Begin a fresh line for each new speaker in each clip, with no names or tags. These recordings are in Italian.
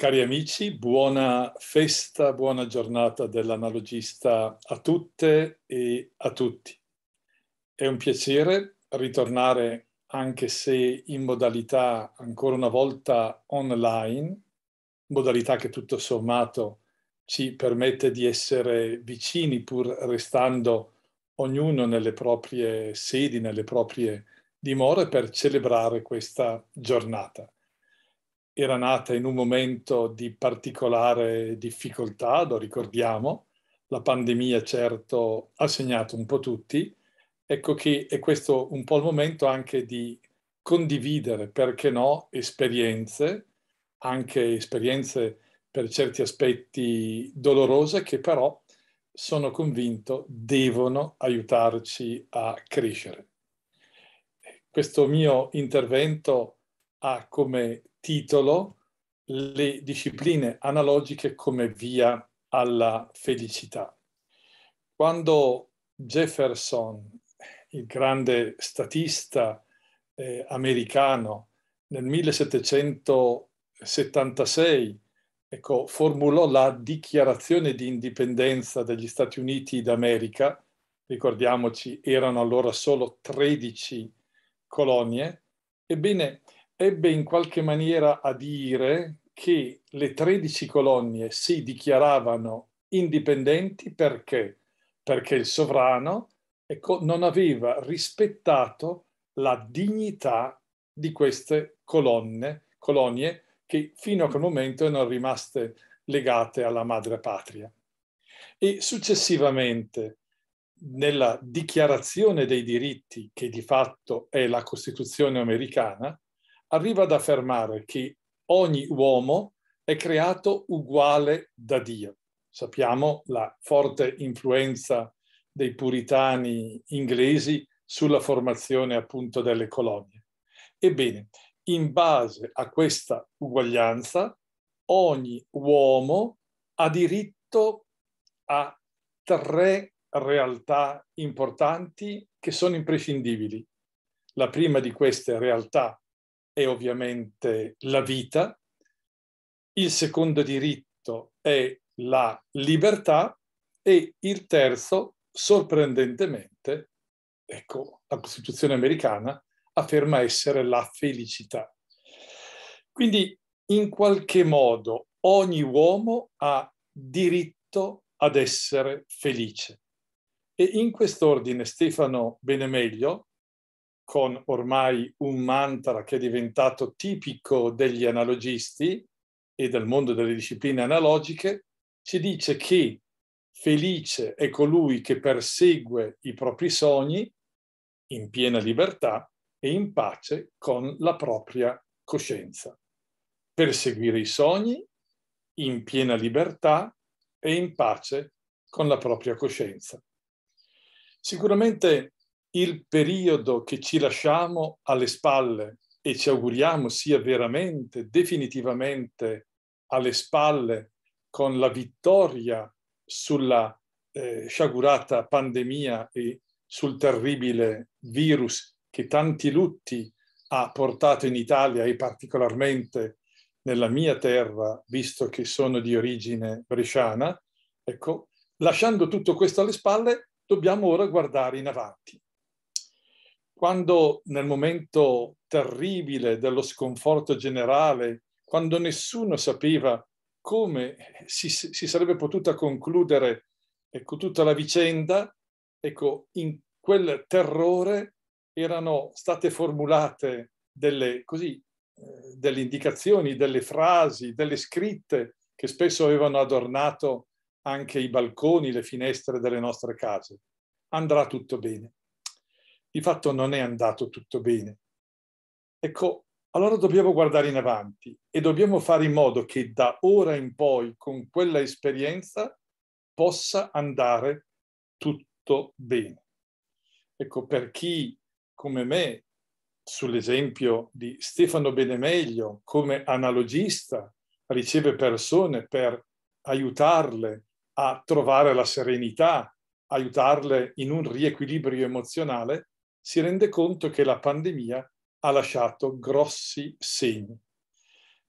Cari amici, buona festa, buona giornata dell'analogista a tutte e a tutti. È un piacere ritornare anche se in modalità ancora una volta online, modalità che tutto sommato ci permette di essere vicini pur restando ognuno nelle proprie sedi, nelle proprie dimore per celebrare questa giornata era nata in un momento di particolare difficoltà, lo ricordiamo, la pandemia certo ha segnato un po' tutti, ecco che è questo un po' il momento anche di condividere, perché no, esperienze, anche esperienze per certi aspetti dolorose che però sono convinto devono aiutarci a crescere. Questo mio intervento ha come titolo Le discipline analogiche come via alla felicità. Quando Jefferson, il grande statista eh, americano, nel 1776 ecco, formulò la dichiarazione di indipendenza degli Stati Uniti d'America, ricordiamoci erano allora solo 13 colonie, ebbene ebbe in qualche maniera a dire che le 13 colonie si dichiaravano indipendenti perché? Perché il sovrano ecco, non aveva rispettato la dignità di queste colonne, colonie che fino a quel momento erano rimaste legate alla madre patria. E successivamente, nella dichiarazione dei diritti, che di fatto è la Costituzione americana, arriva ad affermare che ogni uomo è creato uguale da Dio. Sappiamo la forte influenza dei puritani inglesi sulla formazione appunto delle colonie. Ebbene, in base a questa uguaglianza, ogni uomo ha diritto a tre realtà importanti che sono imprescindibili. La prima di queste realtà è ovviamente la vita, il secondo diritto è la libertà e il terzo, sorprendentemente, ecco, la Costituzione americana afferma essere la felicità. Quindi in qualche modo ogni uomo ha diritto ad essere felice. E in quest'ordine Stefano Benemeglio con ormai un mantra che è diventato tipico degli analogisti e del mondo delle discipline analogiche, ci dice che felice è colui che persegue i propri sogni in piena libertà e in pace con la propria coscienza. Perseguire i sogni in piena libertà e in pace con la propria coscienza. Sicuramente il periodo che ci lasciamo alle spalle e ci auguriamo sia veramente, definitivamente alle spalle con la vittoria sulla eh, sciagurata pandemia e sul terribile virus che tanti lutti ha portato in Italia e particolarmente nella mia terra, visto che sono di origine bresciana, ecco, lasciando tutto questo alle spalle, dobbiamo ora guardare in avanti quando nel momento terribile dello sconforto generale, quando nessuno sapeva come si, si sarebbe potuta concludere ecco, tutta la vicenda, ecco, in quel terrore erano state formulate delle, così, eh, delle indicazioni, delle frasi, delle scritte che spesso avevano adornato anche i balconi, le finestre delle nostre case. Andrà tutto bene di fatto non è andato tutto bene. Ecco, allora dobbiamo guardare in avanti e dobbiamo fare in modo che da ora in poi con quella esperienza possa andare tutto bene. Ecco, per chi come me, sull'esempio di Stefano Benemeglio, come analogista, riceve persone per aiutarle a trovare la serenità, aiutarle in un riequilibrio emozionale, si rende conto che la pandemia ha lasciato grossi segni.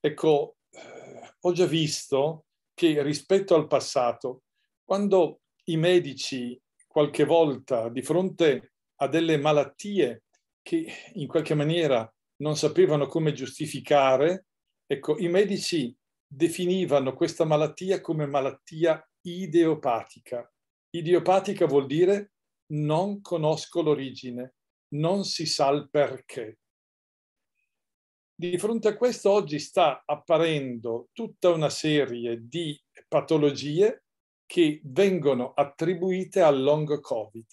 Ecco, eh, ho già visto che rispetto al passato, quando i medici qualche volta di fronte a delle malattie che in qualche maniera non sapevano come giustificare, ecco, i medici definivano questa malattia come malattia ideopatica. Ideopatica vuol dire non conosco l'origine, non si sa il perché. Di fronte a questo oggi sta apparendo tutta una serie di patologie che vengono attribuite al long covid,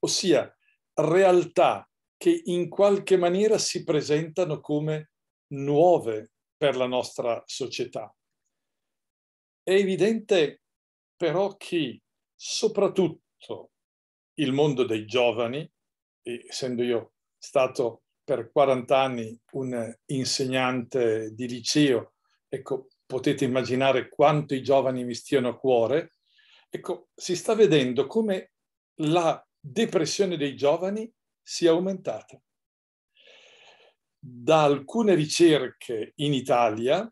ossia realtà che in qualche maniera si presentano come nuove per la nostra società. È evidente però che soprattutto il mondo dei giovani essendo io stato per 40 anni un insegnante di liceo, ecco, potete immaginare quanto i giovani mi stiano a cuore, ecco, si sta vedendo come la depressione dei giovani sia aumentata. Da alcune ricerche in Italia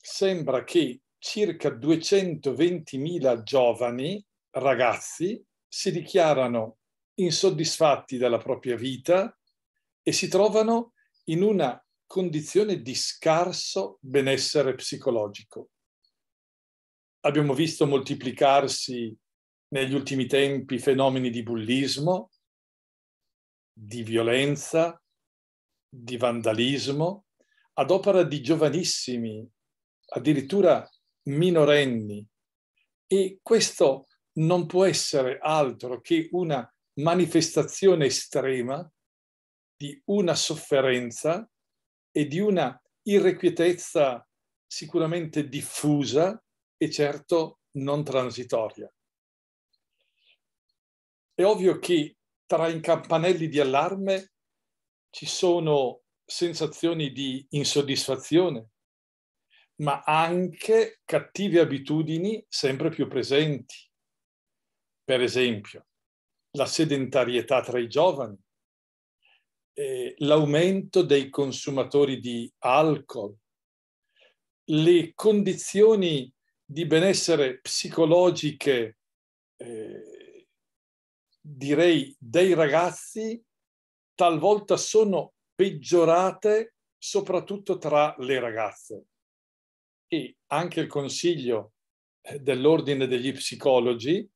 sembra che circa 220.000 giovani ragazzi si dichiarano insoddisfatti della propria vita e si trovano in una condizione di scarso benessere psicologico. Abbiamo visto moltiplicarsi negli ultimi tempi fenomeni di bullismo, di violenza, di vandalismo ad opera di giovanissimi, addirittura minorenni. E questo non può essere altro che una manifestazione estrema di una sofferenza e di una irrequietezza sicuramente diffusa e certo non transitoria. È ovvio che tra i campanelli di allarme ci sono sensazioni di insoddisfazione, ma anche cattive abitudini sempre più presenti. Per esempio, la sedentarietà tra i giovani, eh, l'aumento dei consumatori di alcol, le condizioni di benessere psicologiche, eh, direi, dei ragazzi talvolta sono peggiorate soprattutto tra le ragazze. E anche il Consiglio eh, dell'Ordine degli Psicologi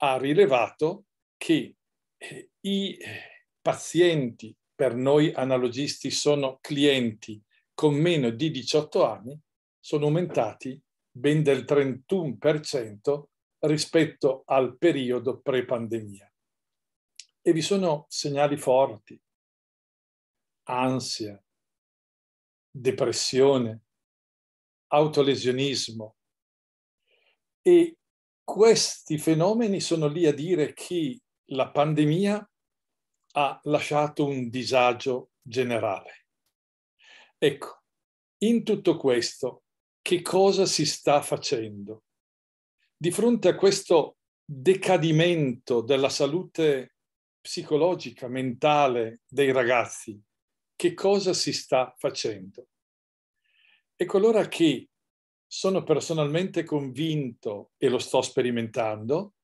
ha rilevato che eh, i eh, pazienti, per noi analogisti sono clienti, con meno di 18 anni, sono aumentati ben del 31% rispetto al periodo pre-pandemia. E vi sono segnali forti, ansia, depressione, autolesionismo. E questi fenomeni sono lì a dire che la pandemia ha lasciato un disagio generale. Ecco, in tutto questo, che cosa si sta facendo? Di fronte a questo decadimento della salute psicologica, mentale dei ragazzi, che cosa si sta facendo? E coloro che sono personalmente convinto, e lo sto sperimentando,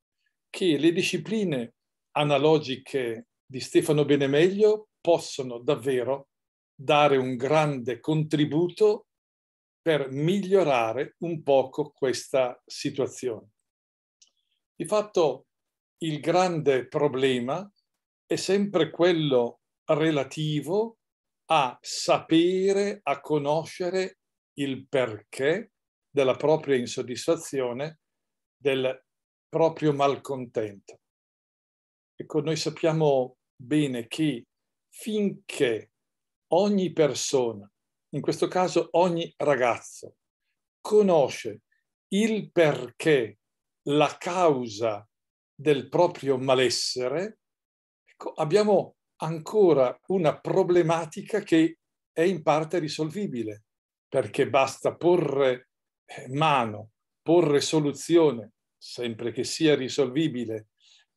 che le discipline analogiche di Stefano Benemeglio possono davvero dare un grande contributo per migliorare un poco questa situazione. Di fatto il grande problema è sempre quello relativo a sapere, a conoscere il perché della propria insoddisfazione, del proprio malcontento. Ecco, noi sappiamo bene che finché ogni persona, in questo caso ogni ragazzo, conosce il perché, la causa del proprio malessere, ecco, abbiamo ancora una problematica che è in parte risolvibile, perché basta porre eh, mano, porre soluzione, sempre che sia risolvibile,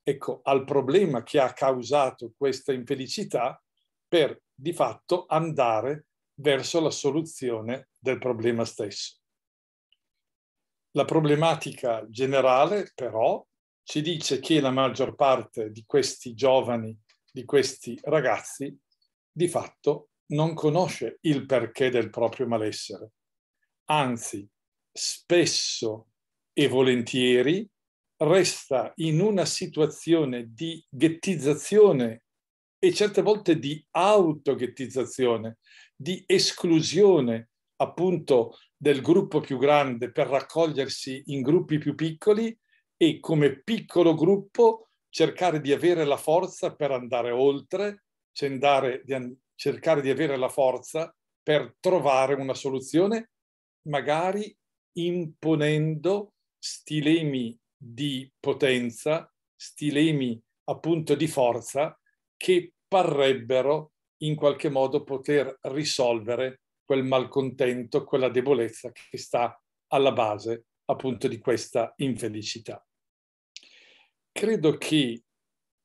ecco, al problema che ha causato questa infelicità per di fatto andare verso la soluzione del problema stesso. La problematica generale però ci dice che la maggior parte di questi giovani, di questi ragazzi, di fatto non conosce il perché del proprio malessere. Anzi, spesso e volentieri resta in una situazione di ghettizzazione e certe volte di autoghettizzazione, di esclusione appunto del gruppo più grande per raccogliersi in gruppi più piccoli e come piccolo gruppo cercare di avere la forza per andare oltre, cercare di avere la forza per trovare una soluzione, magari imponendo stilemi di potenza, stilemi appunto di forza che parrebbero in qualche modo poter risolvere quel malcontento, quella debolezza che sta alla base appunto di questa infelicità. Credo che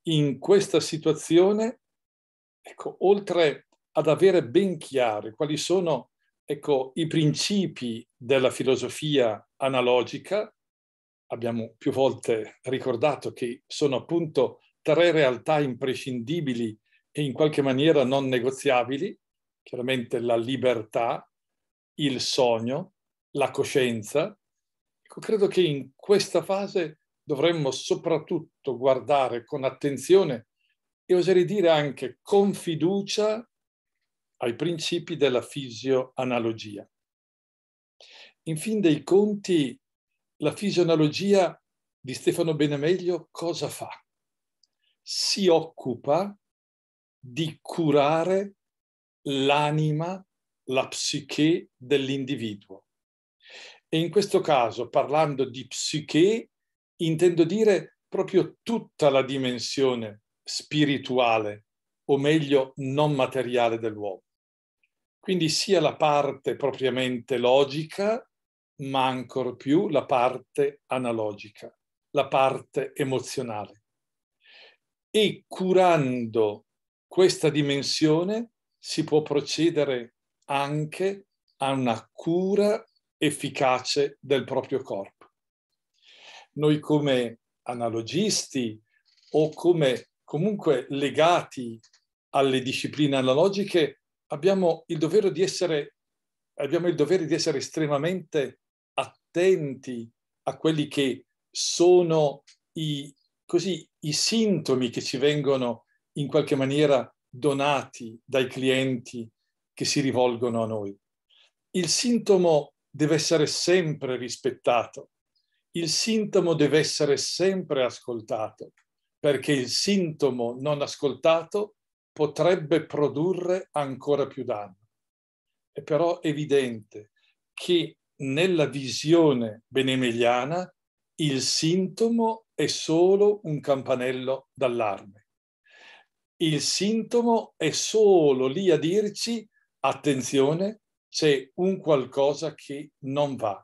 in questa situazione, ecco, oltre ad avere ben chiari quali sono ecco, i principi della filosofia analogica, abbiamo più volte ricordato che sono appunto tre realtà imprescindibili e in qualche maniera non negoziabili, chiaramente la libertà, il sogno, la coscienza. Ecco, credo che in questa fase dovremmo soprattutto guardare con attenzione e oserei dire anche con fiducia ai principi della fisioanalogia. In fin dei conti, la fisionologia di Stefano Benemeglio cosa fa? Si occupa di curare l'anima, la psiche dell'individuo. E in questo caso, parlando di psiche, intendo dire proprio tutta la dimensione spirituale, o meglio non materiale dell'uomo. Quindi sia la parte propriamente logica, ma ancor più la parte analogica, la parte emozionale. E curando questa dimensione si può procedere anche a una cura efficace del proprio corpo. Noi come analogisti o come comunque legati alle discipline analogiche abbiamo il dovere di essere, abbiamo il dovere di essere estremamente attenti a quelli che sono i, così, i sintomi che ci vengono in qualche maniera donati dai clienti che si rivolgono a noi. Il sintomo deve essere sempre rispettato, il sintomo deve essere sempre ascoltato, perché il sintomo non ascoltato potrebbe produrre ancora più danno. È però evidente che nella visione benemeliana il sintomo è solo un campanello d'allarme. Il sintomo è solo lì a dirci attenzione, c'è un qualcosa che non va.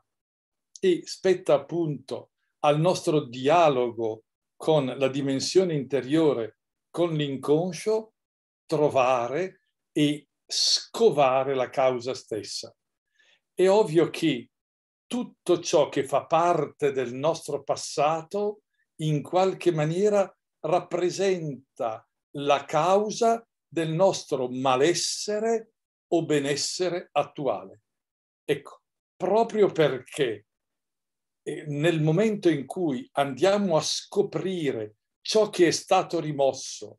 E spetta appunto al nostro dialogo con la dimensione interiore, con l'inconscio, trovare e scovare la causa stessa. È ovvio che tutto ciò che fa parte del nostro passato in qualche maniera rappresenta la causa del nostro malessere o benessere attuale. Ecco, proprio perché eh, nel momento in cui andiamo a scoprire ciò che è stato rimosso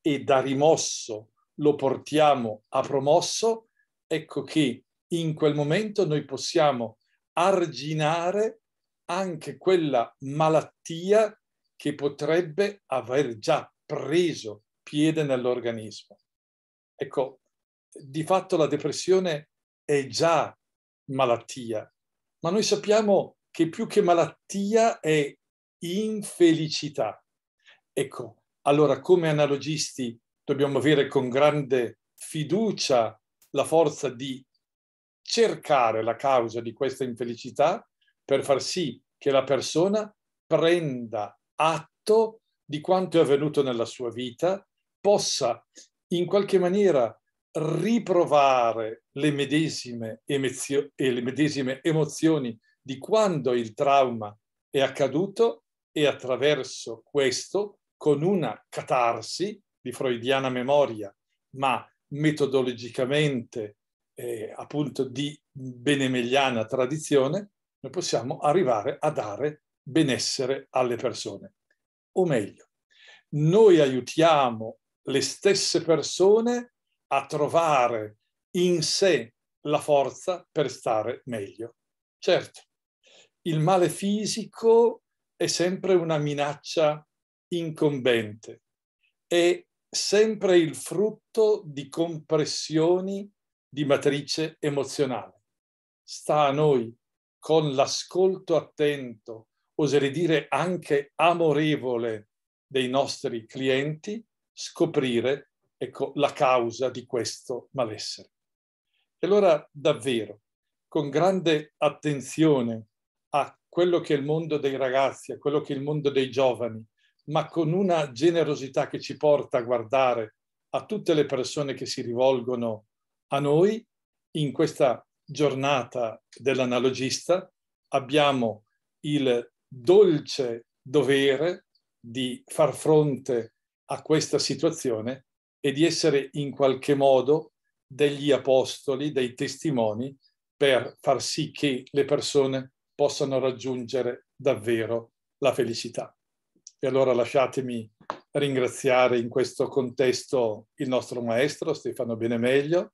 e da rimosso lo portiamo a promosso, ecco che in quel momento noi possiamo arginare anche quella malattia che potrebbe aver già preso piede nell'organismo. Ecco, di fatto la depressione è già malattia, ma noi sappiamo che più che malattia è infelicità. Ecco, allora come analogisti dobbiamo avere con grande fiducia la forza di cercare la causa di questa infelicità per far sì che la persona prenda atto di quanto è avvenuto nella sua vita, possa in qualche maniera riprovare le medesime, le medesime emozioni di quando il trauma è accaduto e attraverso questo, con una catarsi di freudiana memoria, ma metodologicamente eh, appunto di benemegliana tradizione, noi possiamo arrivare a dare benessere alle persone. O meglio, noi aiutiamo le stesse persone a trovare in sé la forza per stare meglio. Certo, il male fisico è sempre una minaccia incombente, è sempre il frutto di compressioni di matrice emozionale. Sta a noi, con l'ascolto attento, oserei dire anche amorevole, dei nostri clienti, scoprire ecco, la causa di questo malessere. E allora davvero, con grande attenzione a quello che è il mondo dei ragazzi, a quello che è il mondo dei giovani, ma con una generosità che ci porta a guardare a tutte le persone che si rivolgono a noi in questa giornata dell'analogista abbiamo il dolce dovere di far fronte a questa situazione e di essere in qualche modo degli apostoli, dei testimoni per far sì che le persone possano raggiungere davvero la felicità. E allora lasciatemi ringraziare in questo contesto il nostro maestro Stefano Benemeglio,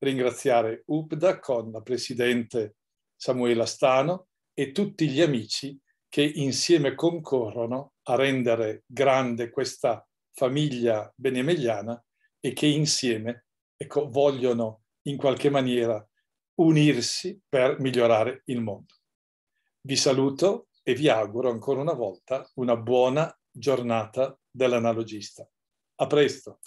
ringraziare UPDA con la Presidente Samuela Stano e tutti gli amici che insieme concorrono a rendere grande questa famiglia benemegliana e che insieme ecco, vogliono in qualche maniera unirsi per migliorare il mondo. Vi saluto e vi auguro ancora una volta una buona giornata dell'analogista. A presto!